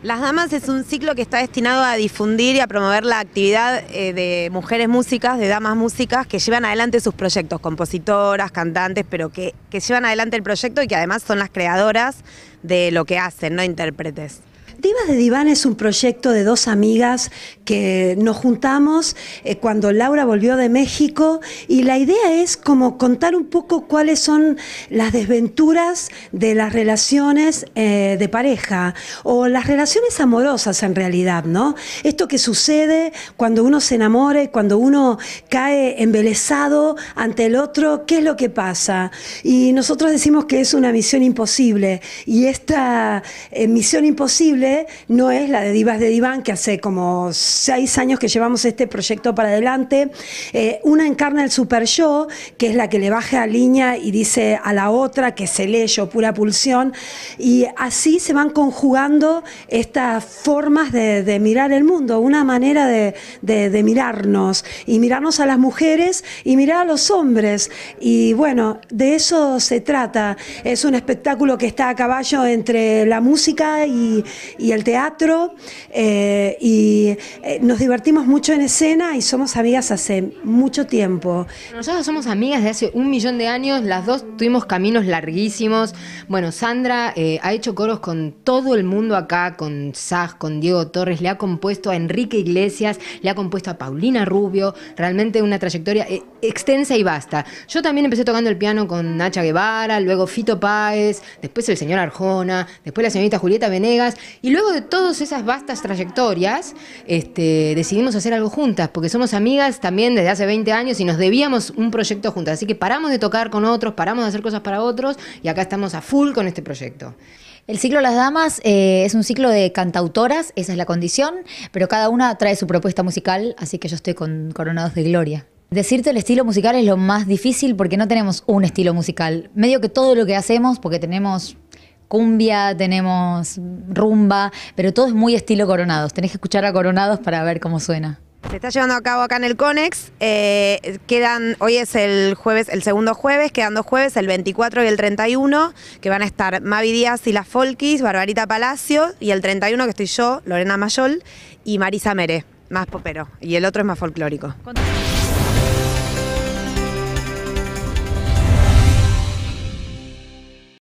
Las Damas es un ciclo que está destinado a difundir y a promover la actividad eh, de mujeres músicas, de damas músicas, que llevan adelante sus proyectos, compositoras, cantantes, pero que, llevan adelante el proyecto y que además son las creadoras de lo que hacen, no intérpretes. Divas de Diván es un proyecto de dos amigas que nos juntamos eh, cuando Laura volvió de México y la idea es como contar un poco cuáles son las desventuras de las relaciones eh, de pareja o las relaciones amorosas en realidad, ¿no? Esto que sucede cuando uno se enamora y cuando uno cae embelesado ante el otro, ¿qué es lo que pasa? Y nosotros decimos que es una misión imposible y esta eh, misión imposible no es la de Divas de Diván, que hace como seis años que llevamos este proyecto para adelante. Eh, una encarna el super yo, que es la que le baja a línea y dice a la otra que se leyo yo, pura pulsión. Y así se van conjugando estas formas de, mirar el mundo, una manera de mirarnos y mirarnos a las mujeres y mirar a los hombres. Y bueno, de eso se trata. Es un espectáculo que está a caballo entre la música y, y el teatro eh, y eh, nos divertimos mucho en escena y somos amigas hace mucho tiempo. Nosotros somos amigas de hace un millón de años, las dos tuvimos caminos larguísimos. Bueno, Sandra eh, ha hecho coros con todo el mundo acá, con Saj, con Diego Torres, le ha compuesto a Enrique Iglesias, le ha compuesto a Paulina Rubio, realmente una trayectoria extensa y vasta. Yo también empecé tocando el piano con Nacha Guevara, luego Fito Páez, después el señor Arjona, después la señorita Julieta Venegas y luego de todas esas vastas trayectorias, este, decidimos hacer algo juntas, porque somos amigas también desde hace 20 años y nos debíamos un proyecto juntas. Así que paramos de tocar con otros, paramos de hacer cosas para otros y acá estamos a full con este proyecto. El ciclo Las Damas eh, es un ciclo de cantautoras, esa es la condición, pero cada una trae su propuesta musical, así que yo estoy con Coronados de Gloria. Decirte el estilo musical es lo más difícil porque no tenemos un estilo musical. Medio que todo lo que hacemos, porque tenemos cumbia, tenemos rumba, pero todo es muy estilo Coronados. Tenés que escuchar a Coronados para ver cómo suena. Se está llevando a cabo acá en el Conex. Eh, quedan, hoy es el jueves, el segundo jueves, quedan dos jueves, el 24 y el 31, que van a estar Mavi Díaz y las Folkis, Barbarita Palacio, y el 31 que estoy yo, Lorena Mayol, y Marisa Mere, más popero. Y el otro es más folclórico.